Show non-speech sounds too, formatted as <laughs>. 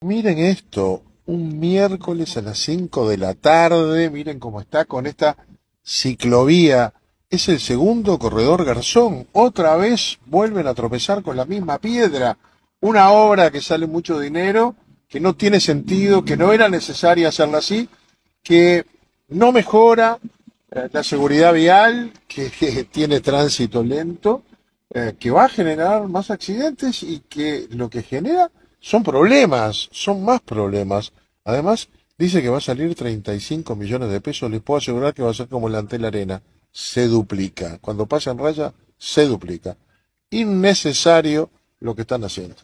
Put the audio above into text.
Miren esto, un miércoles a las 5 de la tarde, miren cómo está con esta ciclovía. Es el segundo corredor Garzón. Otra vez vuelven a tropezar con la misma piedra. Una obra que sale mucho dinero, que no tiene sentido, que no era necesaria hacerla así, que no mejora eh, la seguridad vial, <laughs> que, tiene tránsito lento, eh, que va a generar más accidentes y que lo que genera son problemas, son más problemas. Además, dice que va a salir 35 millones de pesos, les puedo asegurar que va a ser como el la Arena, se duplica. Cuando pasa en raya, se duplica. Innecesario lo que están haciendo.